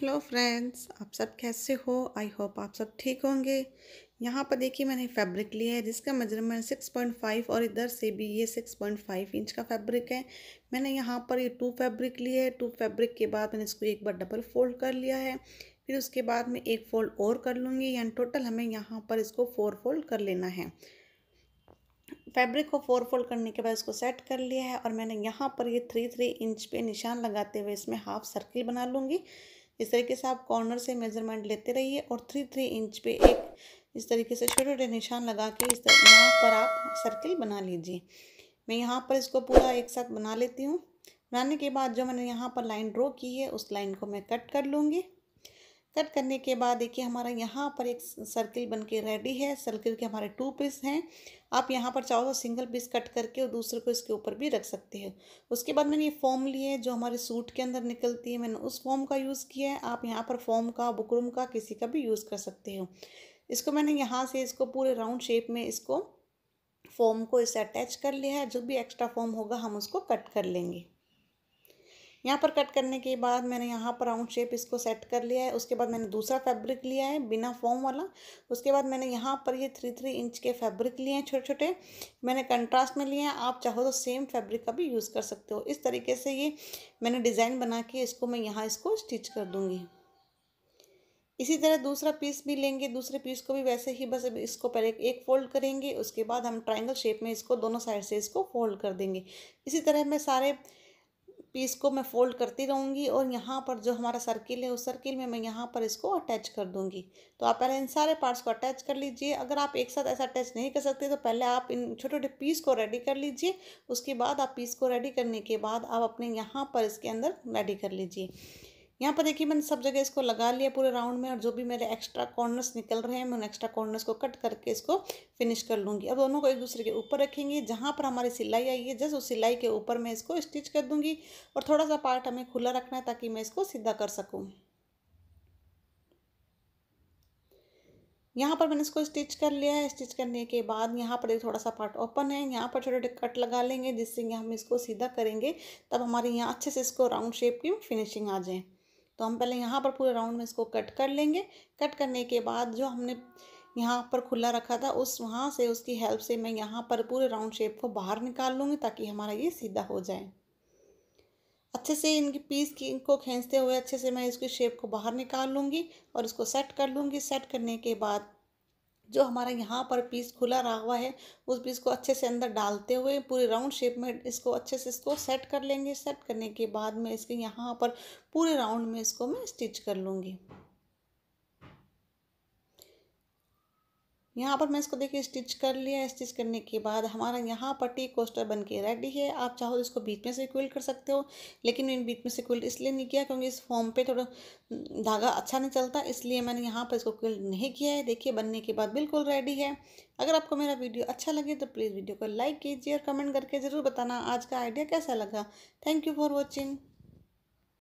hello friends आप सब कैसे हो आई होप आप सब ठीक होंगे यहाँ पर देखिए मैंने फैब्रिक लिया है जिसका मेजरमेंट सिक्स पॉइंट फाइव और इधर से भी ये सिक्स पॉइंट फाइव इंच का फैब्रिक है मैंने यहाँ पर ये टू फैब्रिक लिया है टू फैब्रिक के बाद मैंने इसको एक बार डबल फोल्ड कर लिया है फिर उसके बाद में एक फोल्ड और कर लूँगी यानी टोटल हमें यहाँ पर इसको फोर फोल्ड कर लेना है फैब्रिक को फोर फोल्ड करने के बाद इसको सेट कर लिया है और मैंने यहाँ पर ये थ्री थ्री इंच पे निशान लगाते हुए इसमें हाफ सर्किल बना लूँगी इस तरीके से आप कॉर्नर से मेज़रमेंट लेते रहिए और थ्री थ्री इंच पे एक इस तरीके से छोटे छोटे निशान लगा के इस तरह यहाँ पर आप सर्किल बना लीजिए मैं यहाँ पर इसको पूरा एक साथ बना लेती हूँ बनाने के बाद जो मैंने यहाँ पर लाइन ड्रॉ की है उस लाइन को मैं कट कर लूँगी कट करने के बाद देखिए हमारा यहाँ पर एक सर्किल बन के रेडी है सर्किल के हमारे टू पीस हैं आप यहाँ पर चाहो तो सिंगल पीस कट करके और दूसरे को इसके ऊपर भी रख सकते हैं उसके बाद मैंने ये फॉर्म लिए जो हमारे सूट के अंदर निकलती है मैंने उस फॉर्म का यूज़ किया है आप यहाँ पर फॉर्म का बुकरूम का किसी का भी यूज़ कर सकते हो इसको मैंने यहाँ से इसको पूरे राउंड शेप में इसको फॉर्म को इसे अटैच कर लिया है जो भी एक्स्ट्रा फॉर्म होगा हम उसको कट कर लेंगे यहाँ पर कट करने के बाद मैंने यहाँ पर राउंड शेप इसको सेट कर लिया है उसके बाद मैंने दूसरा फैब्रिक लिया है बिना फॉर्म वाला उसके बाद मैंने यहाँ पर ये थ्री थ्री इंच के फैब्रिक लिए हैं छोटे छोटे मैंने कंट्रास्ट में लिए हैं आप चाहो तो सेम फैब्रिक का भी यूज़ कर सकते हो इस तरीके से ये मैंने डिज़ाइन बना के इसको मैं यहाँ इसको स्टिच कर दूँगी इसी तरह दूसरा पीस भी लेंगे दूसरे पीस को भी वैसे ही बस इसको पहले एक फोल्ड करेंगे उसके बाद हम ट्राइंगल शेप में इसको दोनों साइड से इसको फोल्ड कर देंगे इसी तरह मैं सारे पीस को मैं फोल्ड करती रहूँगी और यहाँ पर जो हमारा सर्किल है उस सर्किल में मैं यहाँ पर इसको अटैच कर दूँगी तो आप पहले इन सारे पार्ट्स को अटैच कर लीजिए अगर आप एक साथ ऐसा अटैच नहीं कर सकते तो पहले आप इन छोटे छोटे पीस को रेडी कर लीजिए उसके बाद आप पीस को रेडी करने के बाद आप अपने यहाँ पर इसके अंदर रेडी कर लीजिए यहाँ पर देखिए मैंने सब जगह इसको लगा लिया पूरे राउंड में और जो भी मेरे एक्स्ट्रा कॉर्नर्स निकल रहे हैं मैं उन एक्स्ट्रा कॉर्नर्स को कट करके इसको फिनिश कर लूँगी अब दोनों को एक दूसरे के ऊपर रखेंगे जहाँ पर हमारी सिलाई आई है जस्ट उस सिलाई के ऊपर मैं इसको स्टिच कर दूँगी और थोड़ा सा पार्ट हमें खुला रखना है ताकि मैं इसको सीधा कर सकूँ यहाँ पर मैंने इसको स्टिच कर लिया है स्टिच करने के बाद यहाँ पर एक थोड़ा सा पार्ट ओपन है यहाँ पर छोटे छोटे कट लगा लेंगे जिससे हम इसको सीधा करेंगे तब हमारे यहाँ अच्छे से इसको राउंड शेप की फिनिशिंग आ जाए तो हम पहले यहाँ पर पूरे राउंड में इसको कट कर लेंगे कट करने के बाद जो हमने यहाँ पर खुला रखा था उस वहाँ से उसकी हेल्प से मैं यहाँ पर पूरे राउंड शेप को बाहर निकाल लूँगी ताकि हमारा ये सीधा हो जाए अच्छे से इनकी पीस की इनको खींचते हुए अच्छे से मैं इसकी शेप को बाहर निकाल लूँगी और इसको सेट कर लूँगी सेट करने के बाद जो हमारा यहाँ पर पीस खुला रहा हुआ है उस पीस को अच्छे से अंदर डालते हुए पूरे राउंड शेप में इसको अच्छे से इसको सेट कर लेंगे सेट करने के बाद में इसके यहाँ पर पूरे राउंड में इसको मैं स्टिच कर लूँगी यहाँ पर मैं इसको देखिए स्टिच कर लिया स्टिच करने के बाद हमारा यहाँ पर टी कोस्टर बन के रेडी है आप चाहो तो इसको बीच में से क्विल कर सकते हो लेकिन मैंने बीच में से क्विल इसलिए नहीं किया क्योंकि इस फॉर्म पे थोड़ा हम्म, धागा अच्छा नहीं चलता इसलिए मैंने यहाँ पर इसको क्विल नहीं किया है देखिए बनने के बाद बिल्कुल रेडी है अगर आपको मेरा वीडियो अच्छा लगे तो प्लीज़ वीडियो को लाइक कीजिए और कमेंट करके ज़रूर बताना आज का आइडिया कैसा लगा थैंक यू फॉर वॉचिंग